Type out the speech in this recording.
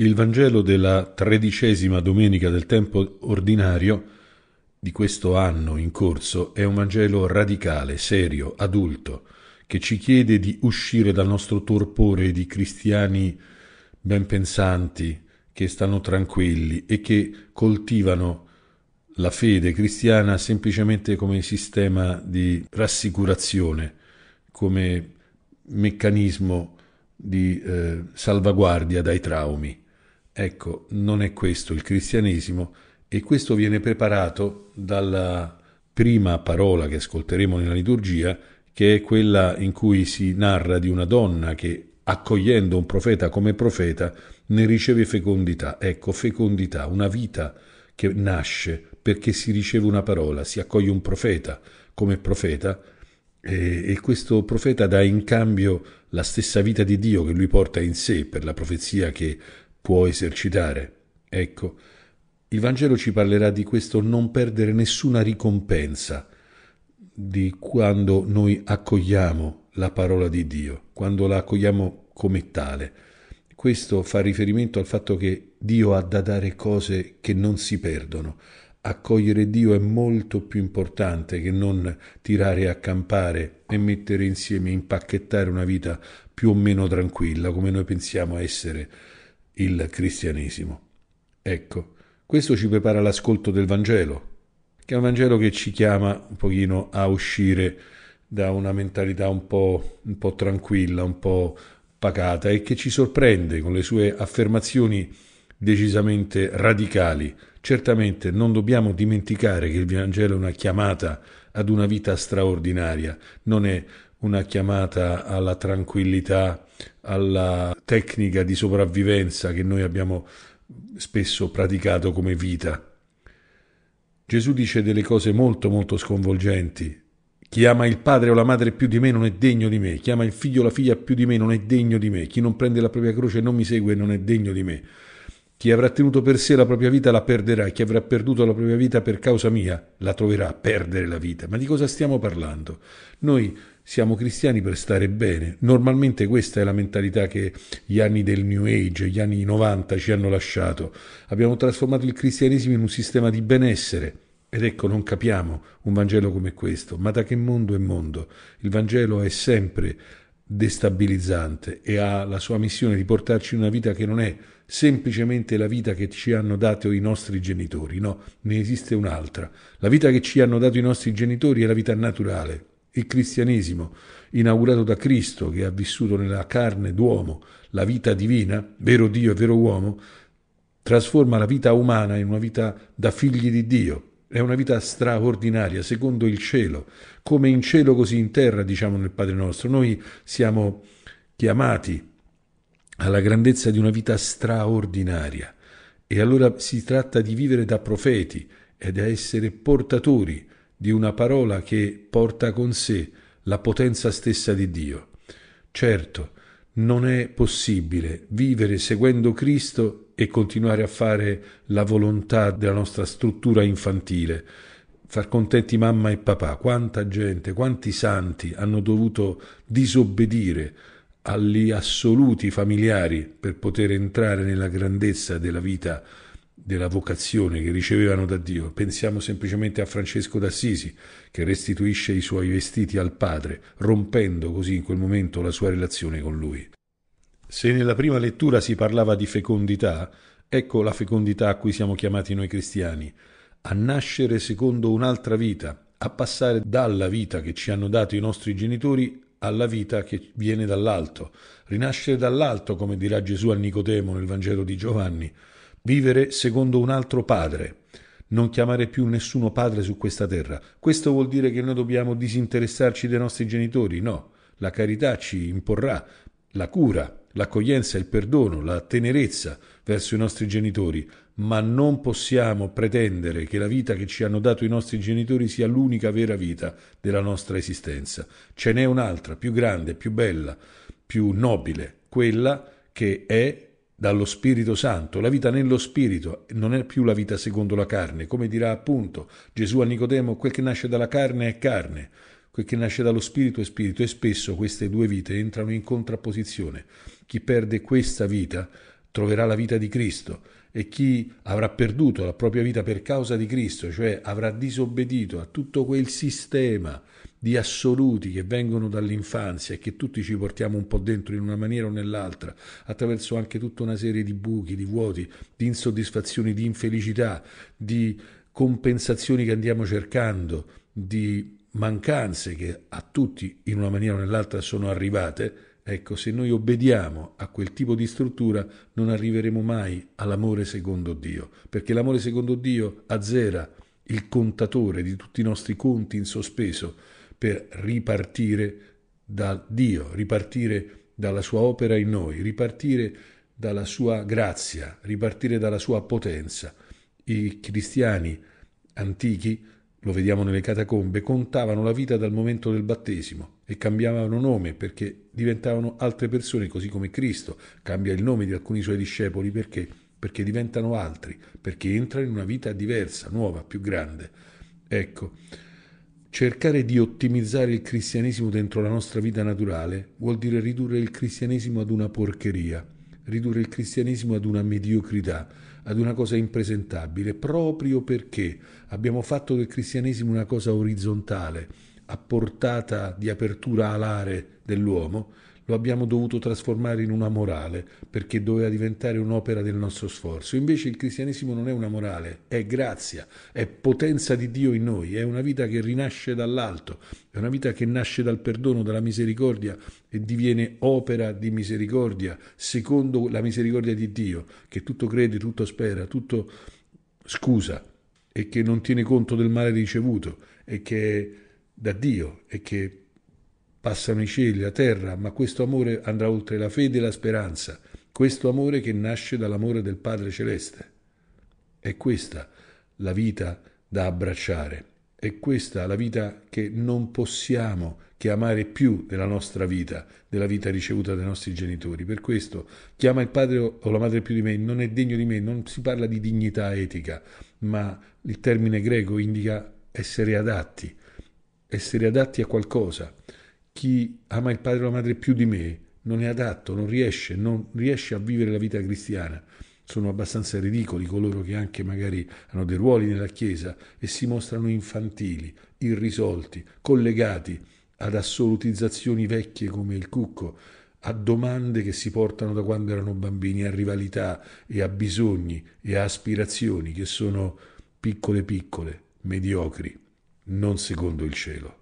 Il Vangelo della tredicesima domenica del tempo ordinario di questo anno in corso è un Vangelo radicale, serio, adulto, che ci chiede di uscire dal nostro torpore di cristiani ben pensanti, che stanno tranquilli e che coltivano la fede cristiana semplicemente come sistema di rassicurazione, come meccanismo di eh, salvaguardia dai traumi. Ecco, non è questo il cristianesimo e questo viene preparato dalla prima parola che ascolteremo nella liturgia, che è quella in cui si narra di una donna che, accogliendo un profeta come profeta, ne riceve fecondità. Ecco, fecondità, una vita che nasce perché si riceve una parola, si accoglie un profeta come profeta e, e questo profeta dà in cambio la stessa vita di Dio che lui porta in sé per la profezia che può esercitare. Ecco, il Vangelo ci parlerà di questo non perdere nessuna ricompensa, di quando noi accogliamo la parola di Dio, quando la accogliamo come tale. Questo fa riferimento al fatto che Dio ha da dare cose che non si perdono. Accogliere Dio è molto più importante che non tirare a campare e mettere insieme, impacchettare una vita più o meno tranquilla, come noi pensiamo essere il cristianesimo. Ecco, questo ci prepara l'ascolto del Vangelo, che è un Vangelo che ci chiama un pochino a uscire da una mentalità un po', un po tranquilla, un po' pacata e che ci sorprende con le sue affermazioni decisamente radicali. Certamente non dobbiamo dimenticare che il Vangelo è una chiamata ad una vita straordinaria, non è una chiamata alla tranquillità, alla tecnica di sopravvivenza che noi abbiamo spesso praticato come vita. Gesù dice delle cose molto molto sconvolgenti. Chi ama il padre o la madre più di me non è degno di me, chi ama il figlio o la figlia più di me non è degno di me, chi non prende la propria croce e non mi segue non è degno di me. Chi avrà tenuto per sé la propria vita la perderà, chi avrà perduto la propria vita per causa mia la troverà, perdere la vita. Ma di cosa stiamo parlando? Noi siamo cristiani per stare bene. Normalmente questa è la mentalità che gli anni del New Age, gli anni 90 ci hanno lasciato. Abbiamo trasformato il cristianesimo in un sistema di benessere. Ed ecco, non capiamo un Vangelo come questo, ma da che mondo è mondo? Il Vangelo è sempre destabilizzante e ha la sua missione di portarci in una vita che non è semplicemente la vita che ci hanno dato i nostri genitori, no, ne esiste un'altra. La vita che ci hanno dato i nostri genitori è la vita naturale, il cristianesimo, inaugurato da Cristo, che ha vissuto nella carne d'uomo la vita divina, vero Dio e vero uomo, trasforma la vita umana in una vita da figli di Dio. È una vita straordinaria, secondo il cielo, come in cielo così in terra, diciamo nel Padre nostro. Noi siamo chiamati alla grandezza di una vita straordinaria. E allora si tratta di vivere da profeti e da essere portatori di una parola che porta con sé la potenza stessa di Dio. Certo, non è possibile vivere seguendo Cristo e continuare a fare la volontà della nostra struttura infantile, far contenti mamma e papà. Quanta gente, quanti santi hanno dovuto disobbedire agli assoluti familiari per poter entrare nella grandezza della vita della vocazione che ricevevano da Dio. Pensiamo semplicemente a Francesco d'Assisi, che restituisce i suoi vestiti al Padre, rompendo così in quel momento la sua relazione con Lui. Se nella prima lettura si parlava di fecondità, ecco la fecondità a cui siamo chiamati noi cristiani, a nascere secondo un'altra vita, a passare dalla vita che ci hanno dato i nostri genitori alla vita che viene dall'alto, rinascere dall'alto, come dirà Gesù a Nicodemo nel Vangelo di Giovanni vivere secondo un altro padre, non chiamare più nessuno padre su questa terra. Questo vuol dire che noi dobbiamo disinteressarci dei nostri genitori? No, la carità ci imporrà la cura, l'accoglienza, il perdono, la tenerezza verso i nostri genitori, ma non possiamo pretendere che la vita che ci hanno dato i nostri genitori sia l'unica vera vita della nostra esistenza. Ce n'è un'altra, più grande, più bella, più nobile, quella che è dallo Spirito Santo, la vita nello Spirito non è più la vita secondo la carne, come dirà appunto Gesù a Nicodemo, quel che nasce dalla carne è carne, quel che nasce dallo Spirito è Spirito e spesso queste due vite entrano in contrapposizione. Chi perde questa vita troverà la vita di Cristo e chi avrà perduto la propria vita per causa di Cristo, cioè avrà disobbedito a tutto quel sistema di assoluti che vengono dall'infanzia e che tutti ci portiamo un po' dentro in una maniera o nell'altra, attraverso anche tutta una serie di buchi, di vuoti, di insoddisfazioni, di infelicità, di compensazioni che andiamo cercando, di mancanze che a tutti in una maniera o nell'altra sono arrivate, ecco, se noi obbediamo a quel tipo di struttura non arriveremo mai all'amore secondo Dio, perché l'amore secondo Dio azzera il contatore di tutti i nostri conti in sospeso per ripartire da Dio, ripartire dalla sua opera in noi, ripartire dalla sua grazia, ripartire dalla sua potenza. I cristiani antichi, lo vediamo nelle catacombe, contavano la vita dal momento del battesimo e cambiavano nome perché diventavano altre persone, così come Cristo cambia il nome di alcuni suoi discepoli perché? Perché diventano altri, perché entra in una vita diversa, nuova, più grande. Ecco, Cercare di ottimizzare il cristianesimo dentro la nostra vita naturale vuol dire ridurre il cristianesimo ad una porcheria, ridurre il cristianesimo ad una mediocrità, ad una cosa impresentabile, proprio perché abbiamo fatto del cristianesimo una cosa orizzontale, a portata di apertura alare dell'uomo, lo abbiamo dovuto trasformare in una morale, perché doveva diventare un'opera del nostro sforzo. Invece il cristianesimo non è una morale, è grazia, è potenza di Dio in noi, è una vita che rinasce dall'alto, è una vita che nasce dal perdono, dalla misericordia e diviene opera di misericordia, secondo la misericordia di Dio, che tutto crede, tutto spera, tutto scusa e che non tiene conto del male ricevuto e che è da Dio e che Passano i cieli, la terra, ma questo amore andrà oltre la fede e la speranza, questo amore che nasce dall'amore del Padre Celeste. È questa la vita da abbracciare, è questa la vita che non possiamo che amare più della nostra vita, della vita ricevuta dai nostri genitori. Per questo chi il padre o la madre più di me non è degno di me, non si parla di dignità etica, ma il termine greco indica essere adatti, essere adatti a qualcosa chi ama il padre o la madre più di me non è adatto, non riesce, non riesce a vivere la vita cristiana. Sono abbastanza ridicoli coloro che anche magari hanno dei ruoli nella Chiesa e si mostrano infantili, irrisolti, collegati ad assolutizzazioni vecchie come il cucco, a domande che si portano da quando erano bambini, a rivalità e a bisogni e a aspirazioni che sono piccole piccole, mediocri, non secondo il cielo.